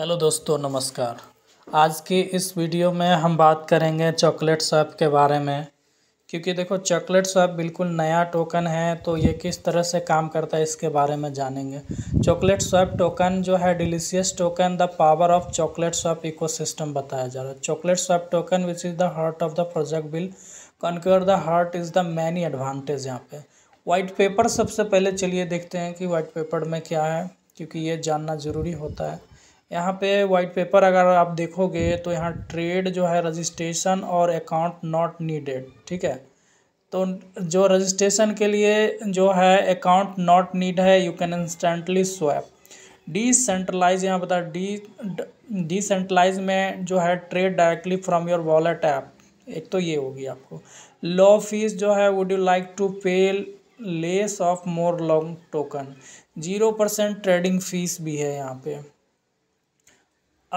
hello दोस्तों नमस्कार आज की इस वीडियो में हम बात करेंगे चॉकलेट स्वैप के बारे में क्योंकि देखो चॉकलेट स्वैप बिल्कुल नया टोकन है तो ये किस तरह से काम करता है इसके बारे में जानेंगे चॉकलेट स्वैप टोकन जो है delicious token the power of chocolate swap ecosystem बताया जा रहा है chocolate swap token which is the heart of the project will conquer the heart is the many advantage यहाँ पे वाइट पेपर सबसे पहले चलिए देखते हैं कि वाइट पेपर में क्या है क्योंकि ये जानना ज़रूरी होता है यहाँ पे वाइट पेपर अगर आप देखोगे तो यहाँ ट्रेड जो है रजिस्ट्रेशन और अकाउंट नॉट नीडेड ठीक है तो जो रजिस्ट्रेशन के लिए जो है अकाउंट नॉट नीड है you can instantly swap decentralize यहाँ बता डी डिसेंट्रलाइज में जो है trade directly from your wallet app एक तो ये होगी आपको लो फीस जो है would you like to pay less of more long token zero percent trading fees भी है यहाँ पे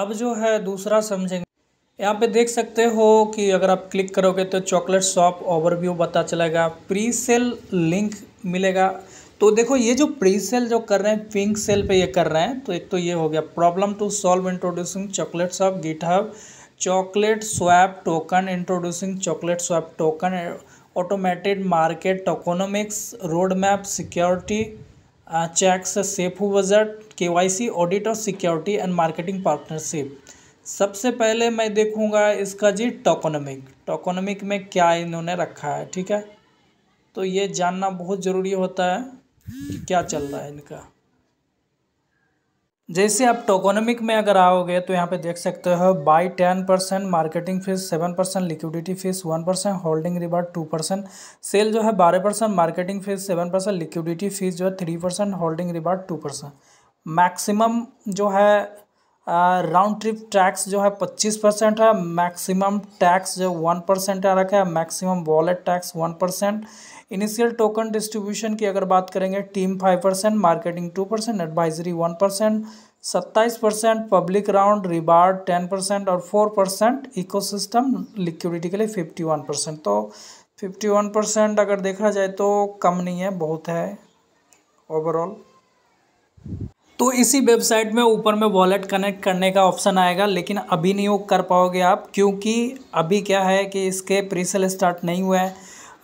अब जो है दूसरा समझेंगे यहाँ पे देख सकते हो कि अगर आप क्लिक करोगे तो चॉकलेट शॉप ओवरव्यू पता चलेगा प्री सेल लिंक मिलेगा तो देखो ये जो प्री सेल जो कर रहे हैं पिंक सेल पे ये कर रहे हैं तो एक तो ये हो गया problem to solve introducing chocolate shop hub chocolate swap token introducing chocolate swap token automated market tokenomics road map security checks safu budget C audit और सिक्योरिटी एंड मार्केटिंग पार्टनरशिप सबसे पहले मैं देखूंगा इसका जी टोकोनॉमिक टोकोनॉमिक में क्या इन्होंने रखा है ठीक है तो ये जानना बहुत ज़रूरी होता है कि क्या चल रहा है इनका जैसे आप टोकोनॉमिक में अगर आओगे तो यहाँ पे देख सकते हो buy ten percent marketing fees seven percent liquidity fees one percent holding reward two percent sell जो है बारह percent marketing fees seven percent liquidity fees जो है three percent holding reward two percent maximum जो है राउंड ट्रिप टैक्स जो है पच्चीस परसेंट है मैक्सिमम टैक्स जो वन परसेंट रखा है maximum wallet tax one percent initial token distribution की अगर बात करेंगे team five percent marketing two percent advisory one percent सत्ताईस percent public round reward ten percent और four percent ecosystem liquidity के लिए फिफ्टी वन परसेंट तो fifty one percent अगर देखा जाए तो कम नहीं है बहुत है ओवरऑल तो इसी वेबसाइट में ऊपर में वॉलेट कनेक्ट करने का ऑप्शन आएगा लेकिन अभी नहीं वो कर पाओगे आप क्योंकि अभी क्या है कि इसके प्रीसेल स्टार्ट नहीं हुआ है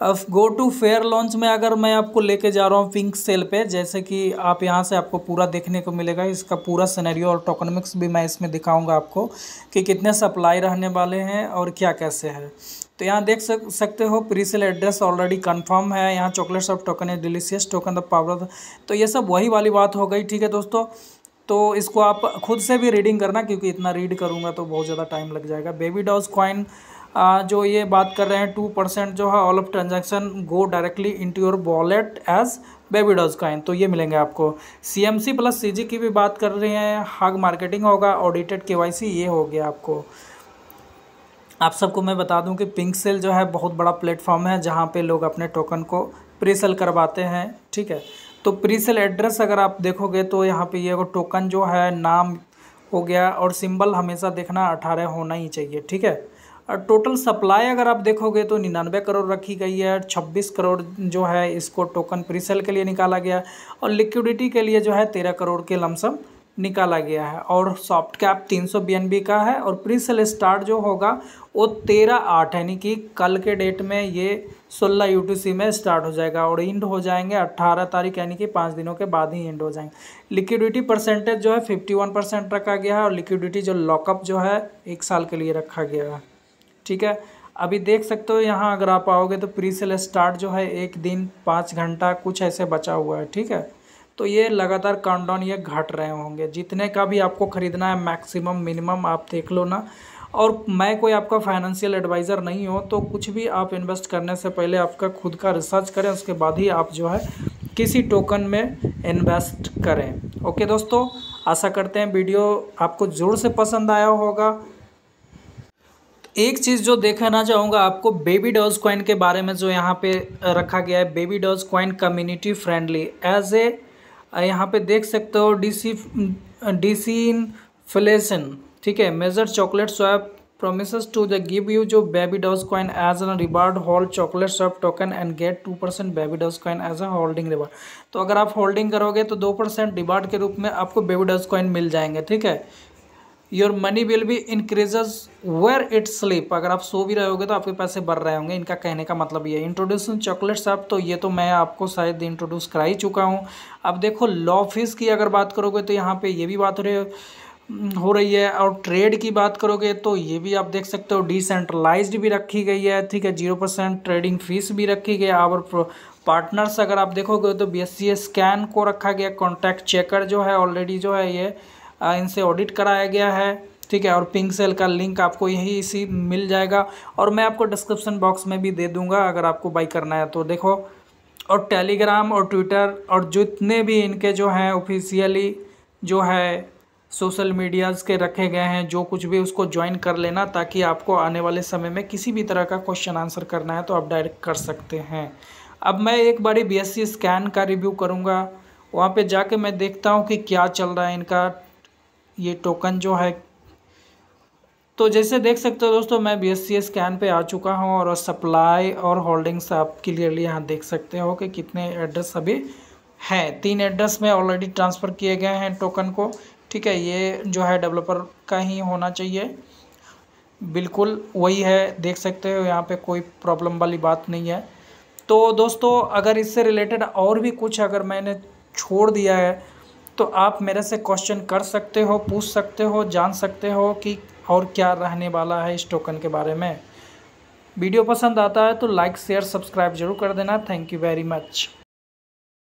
अब गो टू फेयर लॉन्च में अगर मैं आपको लेके जा रहा हूँ पिंक सेल पे जैसे कि आप यहाँ से आपको पूरा देखने को मिलेगा इसका पूरा सिनेरियो और टोकनमिक्स भी मैं इसमें दिखाऊंगा आपको कि कितने सप्लाई रहने वाले हैं और क्या कैसे है तो यहाँ देख सक सकते हो pre sale address already confirm है यहाँ चॉकलेट सॉफ्ट टोकन है डिलीशियस टोकन द पावर तो ये सब वही वाली बात हो गई ठीक है दोस्तों तो इसको आप खुद से भी रीडिंग करना क्योंकि इतना रीड करूँगा तो बहुत ज़्यादा टाइम लग जाएगा बेबी डॉज क्वाइन जो ये बात कर रहे हैं टू परसेंट जो है all of transaction go directly to your wallet as doge coin तो ये मिलेंगे आपको सी एम सी प्लस सी जी की भी बात कर रहे हैं हाग मार्केटिंग होगा ऑडिटेड के वाई सी ये हो गया आपको आप सबको मैं बता दूं कि पिंक सेल जो है बहुत बड़ा प्लेटफॉर्म है जहां पे लोग अपने टोकन को प्री सेल करवाते हैं ठीक है तो प्री सेल एड्रेस अगर आप देखोगे तो यहाँ पे ये टोकन जो है नाम हो गया और सिंबल हमेशा देखना अठारह होना ही चाहिए ठीक है और टोटल सप्लाई अगर आप देखोगे तो निन्यानवे करोड़ रखी गई है छब्बीस करोड़ जो है इसको टोकन प्रीसेल के लिए निकाला गया और लिक्विडिटी के लिए जो है तेरह करोड़ के लमसम निकाला गया है और सॉफ्ट कैप तीन सौ बी का है और प्री सेल स्टार्ट जो होगा वो तेरह आठ यानी कि कल के डेट में ये सोलह यू में स्टार्ट हो जाएगा और इंड हो जाएंगे अट्ठारह तारीख यानी कि पाँच दिनों के बाद ही इंड हो जाएंगे लिक्विडिटी परसेंटेज जो है फिफ्टी वन परसेंट रखा गया है और लिक्विडिटी जो लॉकअप जो है एक साल के लिए रखा गया है ठीक है अभी देख सकते हो यहाँ अगर आप आओगे तो प्री सेल स्टार्ट जो है एक दिन पाँच घंटा कुछ ऐसे बचा हुआ है ठीक है तो ये लगातार काउंटडाउन ये घट रहे होंगे जितने का भी आपको ख़रीदना है मैक्सिमम मिनिमम आप देख लो ना और मैं कोई आपका फाइनेंशियल एडवाइज़र नहीं हूँ तो कुछ भी आप इन्वेस्ट करने से पहले आपका खुद का रिसर्च करें उसके बाद ही आप जो है किसी टोकन में इन्वेस्ट करें ओके दोस्तों आशा करते हैं वीडियो आपको ज़रूर से पसंद आया होगा एक चीज़ जो देखना चाहूँगा आपको बेबी डॉज कॉइन के बारे में जो यहाँ पे रखा गया है baby doge coin community friendly as a यहाँ पे देख सकते हो डीसी डीसी फ्लेसन ठीक है major chocolate swap promise to the give you जो baby doge coin as an reward hold chocolate swap token and get two percent baby doge coin as a holding reward तो अगर आप holding करोगे तो दो परसेंट रिवार्ड के रूप में आपको बेबी डॉज कॉइन मिल जाएंगे ठीक है your money will be increases where it sleep अगर आप सो भी रहे होगे तो आपके पैसे बढ़ रहे होंगे इनका कहने का मतलब ये इंट्रोड्यूसन चॉकलेट्स साहब तो ये तो मैं आपको शायद इंट्रोड्यूस करा ही चुका हूँ अब देखो लॉ फीस की अगर बात करोगे तो यहाँ पे ये भी बात हो हम्म, रही हो रही है और ट्रेड की बात करोगे तो ये भी आप देख सकते हो डिसेंट्रलाइज भी रखी गई है ठीक है जीरो परसेंट ट्रेडिंग फीस भी रखी गई है और पार्टनर्स अगर आप देखोगे तो बी स्कैन को रखा गया कॉन्टैक्ट चेकर जो है ऑलरेडी जो है ये इनसे ऑडिट कराया गया है ठीक है और पिंक सेल का लिंक आपको यही इसी मिल जाएगा और मैं आपको डिस्क्रिप्शन बॉक्स में भी दे दूंगा अगर आपको बाई करना है तो देखो और टेलीग्राम और ट्विटर और जितने भी इनके जो हैं ऑफिशियली जो है सोशल मीडियाज़ के रखे गए हैं जो कुछ भी उसको ज्वाइन कर लेना ताकि आपको आने वाले समय में किसी भी तरह का क्वेश्चन आंसर करना है तो आप डायरेक्ट कर सकते हैं अब मैं एक बारी बी स्कैन का रिव्यू करूँगा वहाँ पे जाके मैं देखता हूँ कि क्या चल रहा है इनका ये टोकन जो है तो जैसे देख सकते हो दोस्तों मैं बी एस सी स्कैन पे आ चुका हूँ और सप्लाई और होल्डिंग्स आप क्लियरली यहाँ देख सकते हो कि कितने एड्रेस अभी हैं तीन एड्रेस में ऑलरेडी ट्रांसफ़र किए गए हैं टोकन को ठीक है ये जो है डेवलपर का ही होना चाहिए बिल्कुल वही है देख सकते हो यहाँ पे कोई प्रॉब्लम वाली बात नहीं है तो दोस्तों अगर इससे रिलेटेड और भी कुछ अगर मैंने छोड़ दिया है तो आप मेरे से क्वेश्चन कर सकते हो पूछ सकते हो जान सकते हो कि और क्या रहने वाला है इस टोकन के बारे में वीडियो पसंद आता है तो लाइक शेयर सब्सक्राइब जरूर कर देना थैंक यू वेरी मच